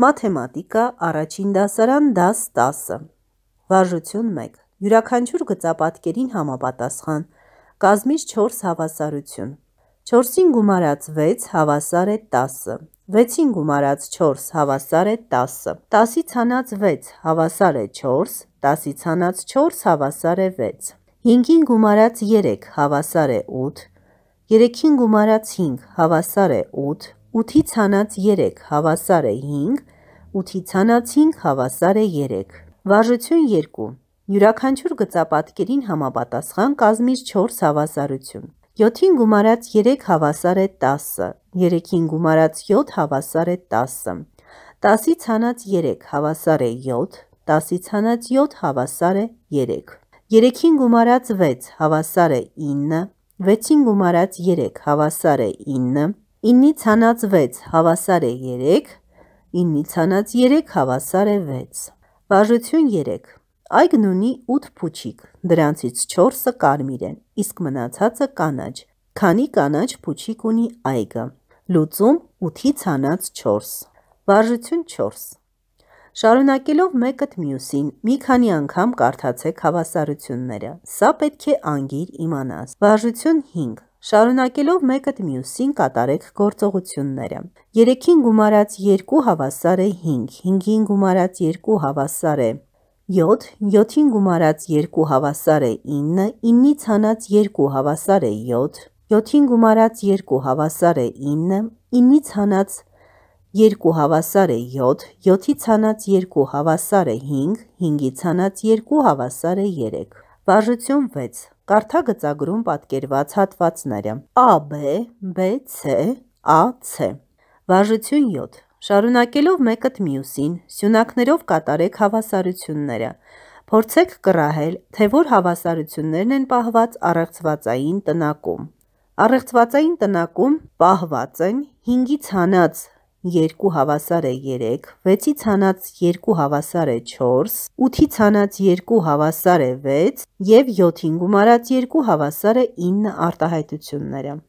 մաթեմատիկա առաջին դասարան դաս 10։ Վարժություն 1։ Յուրաքանչյուր գծապատկերին համապատասխան կազմից 4 հավասարություն։ 4-ին գումարած 6 հավասար է 10-ը։ 6-ին գումարած 4 հավասար է 10-ը։ 10-ից հանած 6 հավասար է 4, 10-ից հանած 4 հավասար է 6։ 5-ին գումարած 3 հավասար է 8, 3-ին գումարած 5 հավասար է 8, 8-ի ցանած 3 հավասար է 5, 8-ի ցանած 5 հավասար է 3։ Վարժություն 2. Յուրաքանչյուր գծապատկերին համապատասխան կազմիր 4 հավասարություն։ 7-ին գումարած 3 հավասար է 10, 3-ին գումարած 7 հավասար է 10, 10-ի ցանած 3 հավասար է 7, 10-ի ցանած 7 հավասար է 3։ 3-ին գումարած 6 հավասար է 9, 6-ին գումարած 3 հավասար է 9, 9-ից հանած 6 հավասար է 3, 9-ից հանած 3 հավասար է 6։ Բաժություն 3։ Այգն ունի 8 փուչիկ, դրանցից 4-ը կարմիր են, իսկ մնացածը կանաչ։ Քանի կանաչ փուչիկ ունի այգը։ Լուծում 8-ից հանած 4։ Բաժություն 4։ Շարունակելով մեկըդ մյուսին, մի քանի անգամ կարդացեք հավասարությունները։ Սա պետք է անգիր իմանաս։ Վարժություն 5. Շարունակելով մեկը մյուսին կատարեք գործողությունները։ 3-ին գումարած 2 հավասար է 5, 5-ին գումարած 2 հավասար է 7, 7-ին գումարած 2 հավասար է 9, 9-ից հանած 2 հավասար է 7, 7-ին գումարած 2 հավասար է 9, 9-ից հանած 2 հավասար է 7, 7-ից հանած 2 հավասար է 5, 5-ից հանած 2 հավասար է 3։ Վարժություն 6 Կարթագծագրում պատկերված հատվածները. AB, BC, AC։ Վարժություն 7։ Շարունակելով մեկըտ մյուսին, սյունակներով կատարեք հավասարությունները։ Փորձեք կռահել, թե որ հավասարություններն են պահված առեղծվածային տնակում։ Առեղծվածային տնակում պահված են 5-ից հանած 2 հավասար է 3, 6-ից հանած 2 հավասար է 4, 8-ից հանած 2 հավասար է 6 և 7-ին գումարած 2 հավասար է 9 արտահայտությունները։